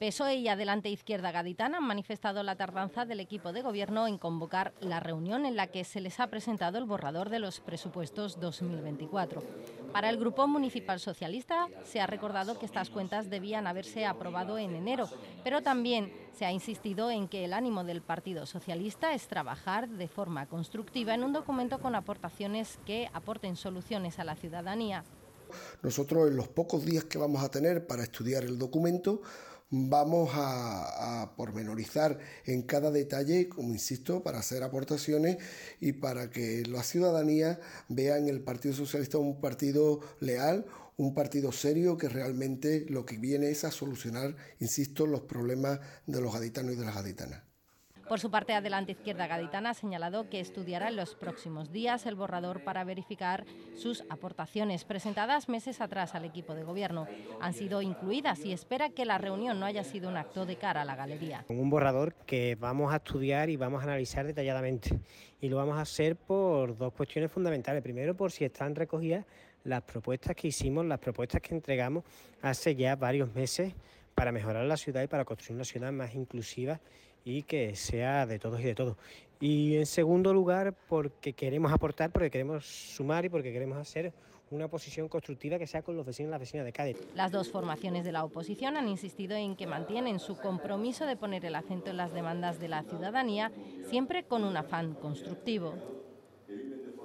PSOE y Adelante Izquierda Gaditana han manifestado la tardanza del equipo de gobierno en convocar la reunión en la que se les ha presentado el borrador de los presupuestos 2024. Para el Grupo Municipal Socialista se ha recordado que estas cuentas debían haberse aprobado en enero, pero también se ha insistido en que el ánimo del Partido Socialista es trabajar de forma constructiva en un documento con aportaciones que aporten soluciones a la ciudadanía. Nosotros en los pocos días que vamos a tener para estudiar el documento vamos a, pormenorizar en cada detalle, como insisto, para hacer aportaciones y para que la ciudadanía vea en el Partido Socialista un partido leal, un partido serio que realmente lo que viene es a solucionar, insisto, los problemas de los gaditanos y de las gaditanas. Por su parte, Adelante Izquierda Gaditana ha señalado que estudiará en los próximos días el borrador para verificar sus aportaciones presentadas meses atrás al equipo de gobierno. Han sido incluidas y espera que la reunión no haya sido un acto de cara a la galería. Un borrador que vamos a estudiar y vamos a analizar detalladamente. Y lo vamos a hacer por dos cuestiones fundamentales. Primero, por si están recogidas las propuestas que hicimos, las propuestas que entregamos hace ya varios meses para mejorar la ciudad y para construir una ciudad más inclusiva y que sea de todos y de todos. Y en segundo lugar, porque queremos aportar, porque queremos sumar y porque queremos hacer una posición constructiva que sea con los vecinos y las vecinas de Cádiz. Las dos formaciones de la oposición han insistido en que mantienen su compromiso de poner el acento en las demandas de la ciudadanía, siempre con un afán constructivo.